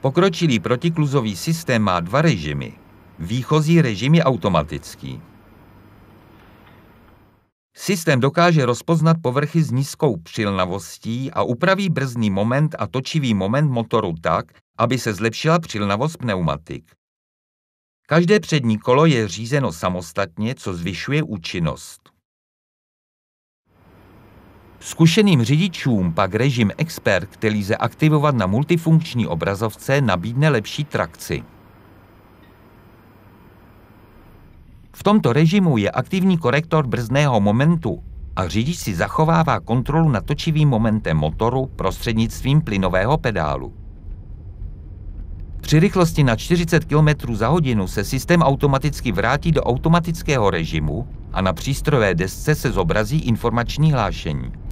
Pokročilý protikluzový systém má dva režimy. Výchozí režim je automatický. Systém dokáže rozpoznat povrchy s nízkou přilnavostí a upraví brzdný moment a točivý moment motoru tak, aby se zlepšila přilnavost pneumatik. Každé přední kolo je řízeno samostatně, co zvyšuje účinnost. Zkušeným řidičům pak režim Expert, který lze aktivovat na multifunkční obrazovce, nabídne lepší trakci. V tomto režimu je aktivní korektor brzdného momentu a řidič si zachovává kontrolu nad točivým momentem motoru prostřednictvím plynového pedálu. Při rychlosti na 40 km za hodinu se systém automaticky vrátí do automatického režimu a na přístrojové desce se zobrazí informační hlášení.